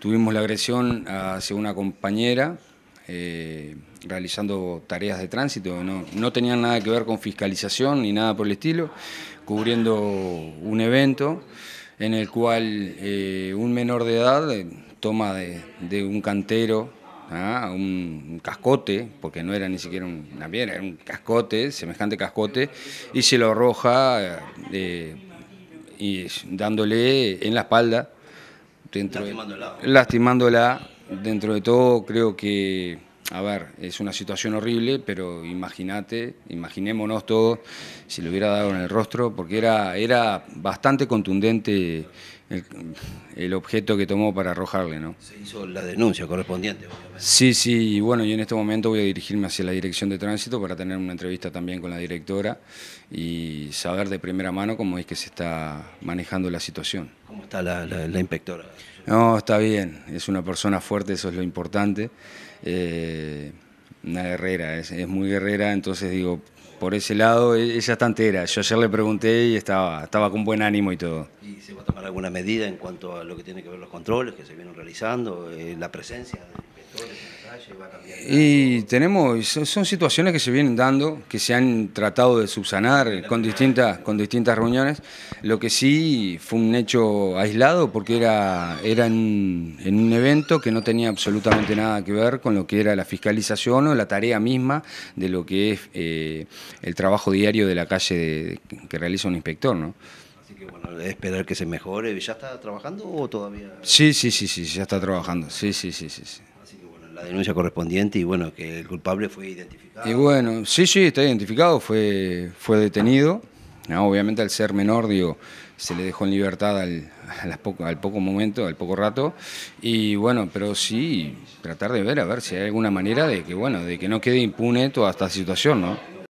Tuvimos la agresión hacia una compañera eh, realizando tareas de tránsito, no, no tenían nada que ver con fiscalización ni nada por el estilo, cubriendo un evento en el cual eh, un menor de edad eh, toma de, un cantero ¿ah? un, cascote, porque no era ni siquiera una piedra, era un cascote, semejante cascote, y se lo arroja dándole en la espalda lastimándola. lastimándola. Dentro de todo, creo que, a ver, es una situación horrible, pero imagínate, imaginémonos todos si le hubiera dado en el rostro, porque era, era bastante contundente el, objeto que tomó para arrojarle, ¿no? Se hizo la denuncia correspondiente, Sí, sí, y bueno, yo en este momento voy a dirigirme hacia la dirección de tránsito para tener una entrevista también con la directora y saber de primera mano cómo es que se está manejando la situación. ¿Cómo está la, inspectora? No, está bien, es una persona fuerte, eso es lo importante. Eh, una guerrera, es, muy guerrera, entonces digo, por ese lado, e, ella está entera. Yo ayer le pregunté y estaba, estaba con buen ánimo y todo se va a tomar alguna medida en cuanto a lo que tiene que ver los controles que se vienen realizando, eh, la presencia de inspectores en la calle, Y tenemos, son situaciones que se vienen dando, que se han tratado de subsanar con distintas, con distintas reuniones. Lo que sí fue un hecho aislado porque era, era en, un evento que no tenía absolutamente nada que ver con lo que era la fiscalización o la tarea misma de lo que es eh, el trabajo diario de la calle que realiza un inspector, ¿no? Así que bueno, esperar que se mejore. ¿Ya está trabajando o todavía? Sí, sí, sí, sí, ya está trabajando. Sí, sí, sí, sí. Así que bueno, la denuncia correspondiente y bueno, que el culpable fue identificado. Y bueno, sí, sí, está identificado, fue, fue detenido. Ah, obviamente al ser menor, digo, se le dejó en libertad al, poco, al poco momento, al poco rato. Y bueno, pero sí tratar de ver a ver si hay alguna manera de que bueno, de que no quede impune toda esta situación, ¿no?